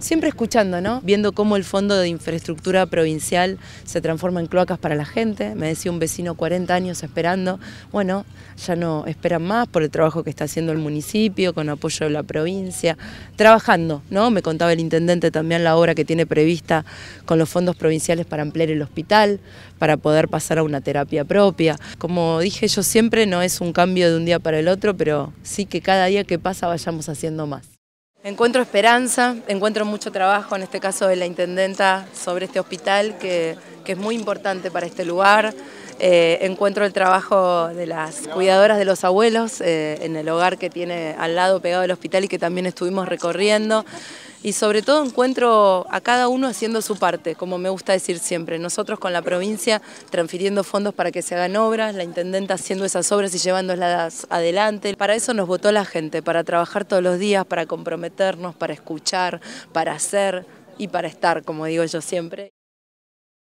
siempre escuchando, ¿no? Viendo cómo el Fondo de Infraestructura Provincial se transforma en cloacas para la gente. Me decía un vecino 40 años esperando. Bueno, ya no esperan más por el trabajo que está haciendo el municipio, con apoyo de la provincia. Trabajando, ¿no? Me contaba el intendente también la obra que tiene prevista con los fondos provinciales para ampliar el hospital, para poder pasar a una terapia propia. Como dije yo siempre, no es un cambio de un día para el otro, pero sí que cada día que pasa vayamos haciendo más. Encuentro esperanza, encuentro mucho trabajo, en este caso de la intendenta, sobre este hospital que, es muy importante para este lugar. Eh, encuentro el trabajo de las cuidadoras de los abuelos eh, en el hogar que tiene al lado pegado al hospital y que también estuvimos recorriendo y sobre todo encuentro a cada uno haciendo su parte, como me gusta decir siempre. Nosotros con la provincia transfiriendo fondos para que se hagan obras, la intendenta haciendo esas obras y llevándolas adelante. Para eso nos votó la gente, para trabajar todos los días, para comprometernos, para escuchar, para hacer y para estar, como digo yo siempre.